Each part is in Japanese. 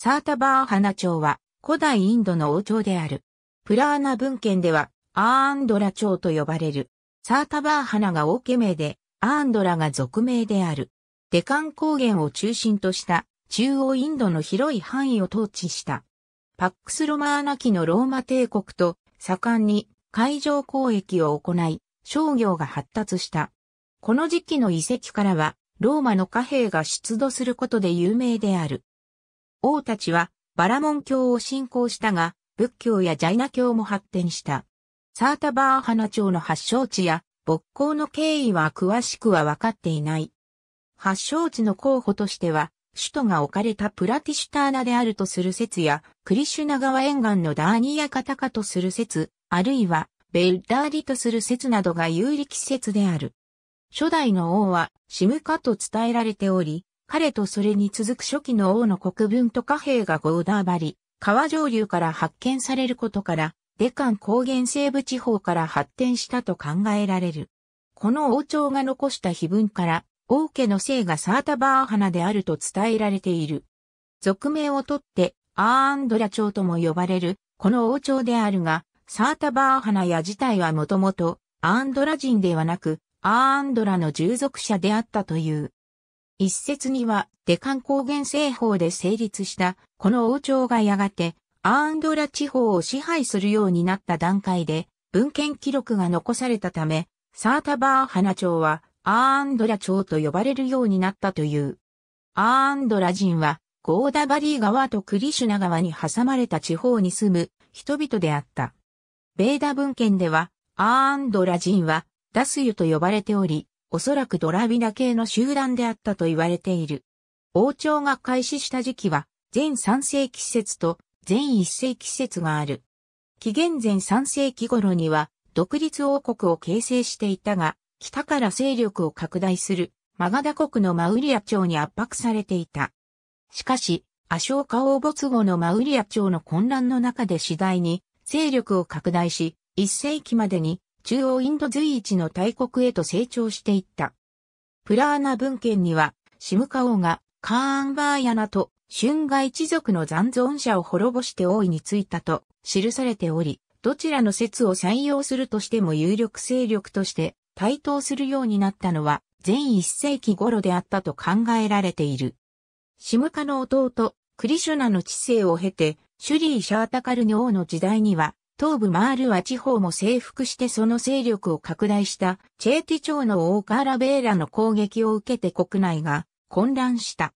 サータバーハナ朝は古代インドの王朝である。プラーナ文献ではアーンドラ朝と呼ばれる。サータバーハナが王家名で、アーンドラが俗名である。デカン高原を中心とした中央インドの広い範囲を統治した。パックスロマーナ期のローマ帝国と盛んに海上交易を行い、商業が発達した。この時期の遺跡からは、ローマの貨幣が出土することで有名である。王たちはバラモン教を信仰したが、仏教やジャイナ教も発展した。サータバーハナ朝の発祥地や勃興の経緯は詳しくは分かっていない。発祥地の候補としては、首都が置かれたプラティシュターナであるとする説や、クリシュナ川沿岸のダーニヤカタカとする説、あるいはベルダーリとする説などが有力説である。初代の王はシムカと伝えられており、彼とそれに続く初期の王の国分と貨幣がゴーダーバリ、川上流から発見されることから、デカン高原西部地方から発展したと考えられる。この王朝が残した碑文から、王家の姓がサータバーハナであると伝えられている。俗名をとって、アーンドラ朝とも呼ばれる、この王朝であるが、サータバーハナや自体はもともと、アーンドラ人ではなく、アーンドラの従属者であったという。一説には、デカン高原西方で成立した、この王朝がやがて、アーンドラ地方を支配するようになった段階で、文献記録が残されたため、サータバーハナ朝は、アーンドラ朝と呼ばれるようになったという。アーンドラ人は、ゴーダバリー川とクリシュナ川に挟まれた地方に住む人々であった。ベーダ文献では、アーンドラ人は、ダスユと呼ばれており、おそらくドラビナ系の集団であったと言われている。王朝が開始した時期は、全3世紀説と全1世紀説がある。紀元前3世紀頃には、独立王国を形成していたが、北から勢力を拡大する、マガダ国のマウリア朝に圧迫されていた。しかし、アショウカ王没後のマウリア朝の混乱の中で次第に勢力を拡大し、1世紀までに中央インド随一の大国へと成長していった。プラーナ文献には、シムカ王がカーンバーヤナと春外一族の残存者を滅ぼして王位についたと記されており、どちらの説を採用するとしても有力勢力として対等するようになったのは前一世紀頃であったと考えられている。シムカの弟、クリシュナの知性を経て、シュリー・シャータカルニ王の時代には、東部マールワ地方も征服してその勢力を拡大したチェーティ朝のオーカーラベーラの攻撃を受けて国内が混乱した。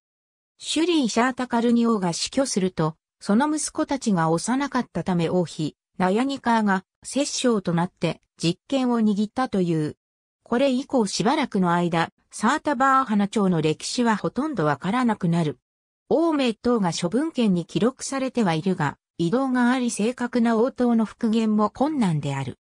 シュリー・シャータカルニーが死去すると、その息子たちが幼かったため王妃、ナヤニカーが摂政となって実権を握ったという。これ以降しばらくの間、サータバーハナ朝の歴史はほとんどわからなくなる。王名等が処分権に記録されてはいるが、移動があり正確な応答の復元も困難である。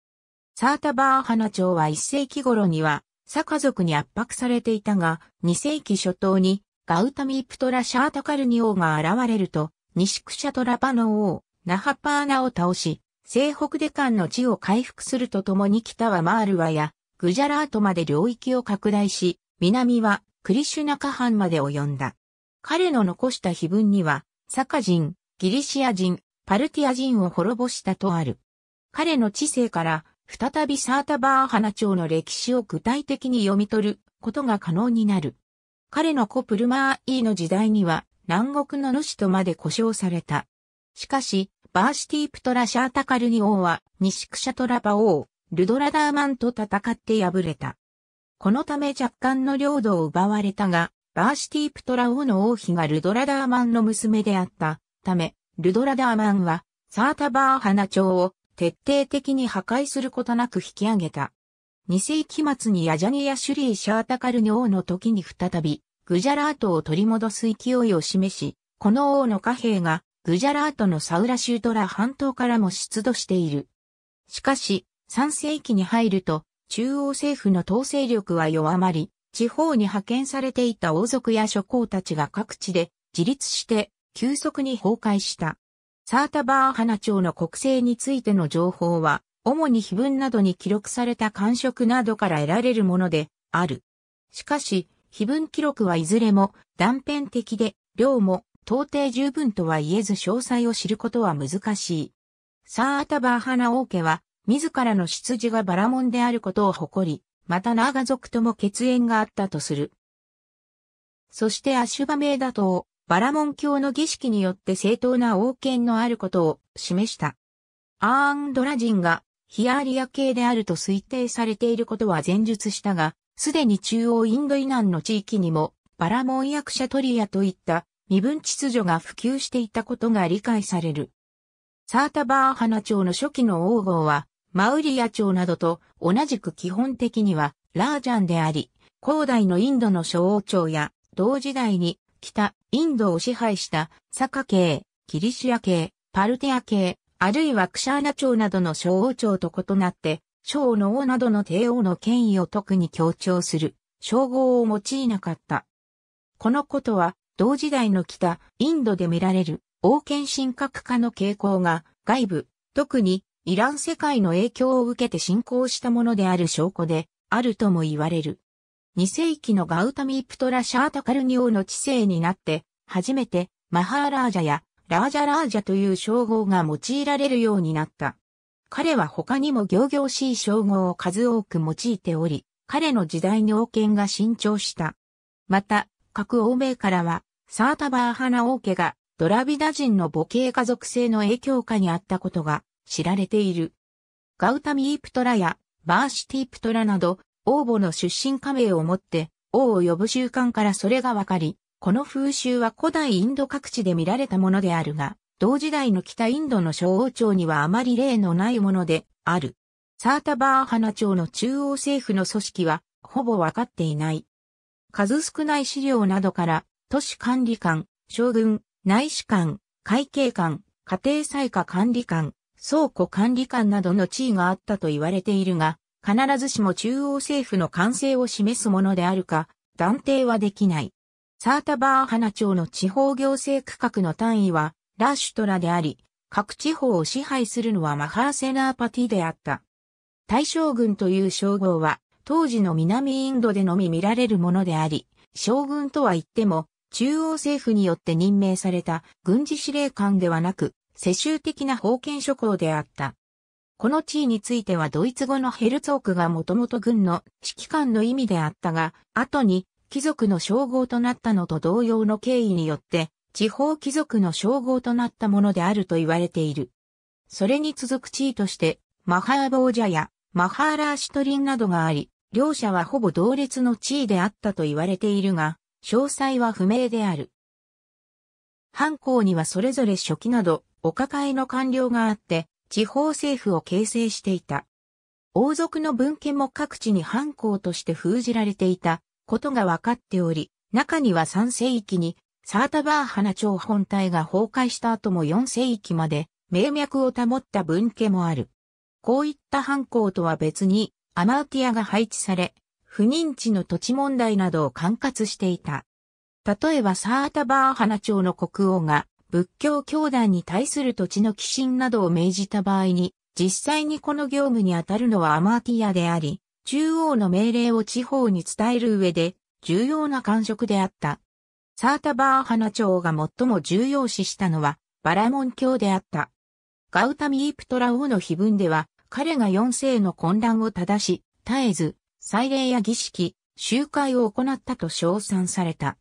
サータバー花町は1世紀頃には、サカ族に圧迫されていたが、2世紀初頭に、ガウタミプトラシャータカルニ王が現れると、西クシャトラパの王、ナハパーナを倒し、西北デカンの地を回復するとともに北はマールワやグジャラートまで領域を拡大し、南はクリシュナカハンまで及んだ。彼の残した碑文には、サカ人、ギリシア人、パルティア人を滅ぼしたとある。彼の知性から、再びサータバーハナ朝の歴史を具体的に読み取ることが可能になる。彼の子プルマー・イーの時代には、南国の主とまで呼称された。しかし、バーシティプトラシャータカルニ王は、西クシャトラバ王、ルドラダーマンと戦って敗れた。このため若干の領土を奪われたが、バーシティプトラ王の王妃がルドラダーマンの娘であったため、ルドラダーマンは、サータバーハナ朝を徹底的に破壊することなく引き上げた。2世紀末にヤジャニア・シュリー・シャータカルの王の時に再び、グジャラートを取り戻す勢いを示し、この王の貨幣が、グジャラートのサウラシュートラ半島からも出土している。しかし、3世紀に入ると、中央政府の統制力は弱まり、地方に派遣されていた王族や諸侯たちが各地で自立して急速に崩壊した。サータバー花町の国勢についての情報は、主に碑文などに記録された感触などから得られるものである。しかし、碑文記録はいずれも断片的で、量も到底十分とは言えず詳細を知ることは難しい。サータバーナ王家は、自らの出自がバラモンであることを誇り、またナーガ族とも血縁があったとする。そしてアシュバメーダ島、バラモン教の儀式によって正当な王権のあることを示した。アーンドラ人がヒアーリア系であると推定されていることは前述したが、すでに中央インド以南の地域にもバラモン役者トリアといった身分秩序が普及していたことが理解される。サータバーハナ朝の初期の王号は、マウリア朝などと同じく基本的にはラージャンであり、広大のインドの小王朝や同時代に北、インドを支配したサカ系、キリシア系、パルティア系、あるいはクシャーナ朝などの小王朝と異なって、小の王などの帝王の権威を特に強調する、称号を用いなかった。このことは、同時代の北、インドで見られる、王権神格化の傾向が、外部、特に、イラン世界の影響を受けて進行したものである証拠で、あるとも言われる。2世紀のガウタミープトラシャータカルニオの知性になって、初めてマハーラージャやラージャラージャという称号が用いられるようになった。彼は他にも行々しい称号を数多く用いており、彼の時代に王権が伸長した。また、各欧米からは、サータバーハナ王家がドラビダ人の母系家族性の影響下にあったことが知られている。ガウタミープトラやバーシティプトラなど王母の出身家名をもって王を呼ぶ習慣からそれがわかり、この風習は古代インド各地で見られたものであるが、同時代の北インドの小王朝にはあまり例のないものである。サータバーハナ朝の中央政府の組織はほぼわかっていない。数少ない資料などから、都市管理官、将軍、内史官、会計官、家庭裁下管理官、倉庫管理官などの地位があったと言われているが、必ずしも中央政府の完成を示すものであるか、断定はできない。サータバーハナ町の地方行政区画の単位は、ラーシュトラであり、各地方を支配するのはマハーセナーパティであった。大将軍という称号は、当時の南インドでのみ見られるものであり、将軍とは言っても、中央政府によって任命された軍事司令官ではなく、世襲的な封建諸侯であった。この地位についてはドイツ語のヘルツォークがもともと軍の指揮官の意味であったが、後に貴族の称号となったのと同様の経緯によって、地方貴族の称号となったものであると言われている。それに続く地位として、マハーボージャやマハーラーシュトリンなどがあり、両者はほぼ同列の地位であったと言われているが、詳細は不明である。藩校にはそれぞれ初期など、お抱えの官僚があって、地方政府を形成していた。王族の分家も各地に藩校として封じられていたことが分かっており、中には3世紀にサータバー花町本体が崩壊した後も4世紀まで名脈を保った分家もある。こういった藩校とは別にアマウティアが配置され、不認知の土地問題などを管轄していた。例えばサータバー花町の国王が仏教教団に対する土地の寄進などを命じた場合に、実際にこの業務に当たるのはアマーティアであり、中央の命令を地方に伝える上で、重要な官職であった。サータバーハナが最も重要視したのは、バラモン教であった。ガウタミープトラ王の碑文では、彼が四世の混乱を正し、絶えず、祭礼や儀式、集会を行ったと称賛された。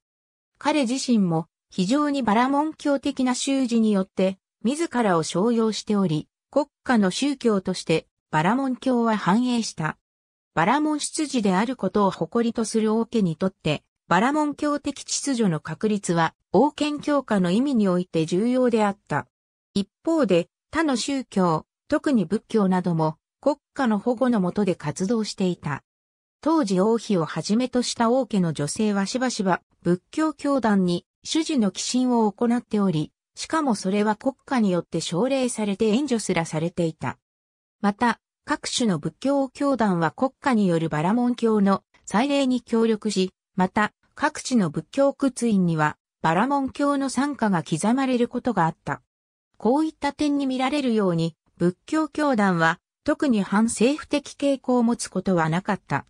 彼自身も非常にバラモン教的な習字によって、自らを商用しており、国家の宗教としてバラモン教は繁栄した。バラモン出自であることを誇りとする王家にとって、バラモン教的秩序の確立は王権強化の意味において重要であった。一方で、他の宗教、特に仏教なども国家の保護のもとで活動していた。当時王妃をはじめとした王家の女性はしばしば仏教教団に種事の寄進を行っており、しかもそれは国家によって奨励されて援助すらされていた。また、各種の仏教教団は国家によるバラモン教の祭礼に協力し、また、各地の仏教屈院には、バラモン教の参加が刻まれることがあった。こういった点に見られるように、仏教教団は、特に反政府的傾向を持つことはなかった。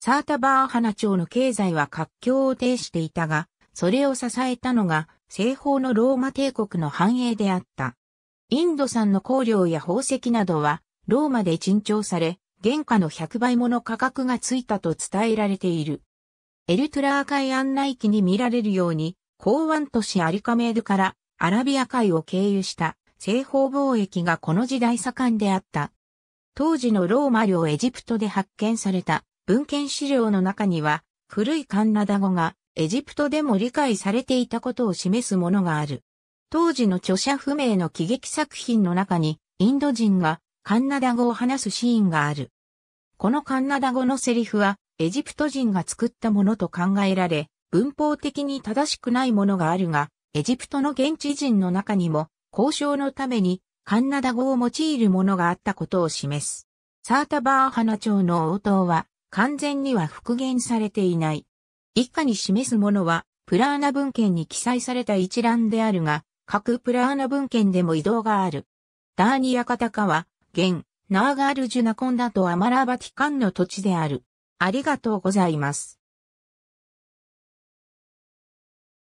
サータバーハナ町の経済は活況を呈していたが、それを支えたのが西方のローマ帝国の繁栄であった。インド産の香料や宝石などはローマで珍重され、原価の100倍もの価格がついたと伝えられている。エルトラー海案内機に見られるように、港湾都市アリカメールからアラビア海を経由した西方貿易がこの時代盛んであった。当時のローマ領エジプトで発見された文献資料の中には古いカンナダ語がエジプトでも理解されていたことを示すものがある。当時の著者不明の喜劇作品の中に、インド人がカンナダ語を話すシーンがある。このカンナダ語のセリフは、エジプト人が作ったものと考えられ、文法的に正しくないものがあるが、エジプトの現地人の中にも、交渉のためにカンナダ語を用いるものがあったことを示す。サータバーハナの応答は、完全には復元されていない。以下に示すものは、プラーナ文献に記載された一覧であるが、各プラーナ文献でも移動がある。ダーニヤカタカは、現、ナーガールジュナコンダとアマラバティカンの土地である。ありがとうございます。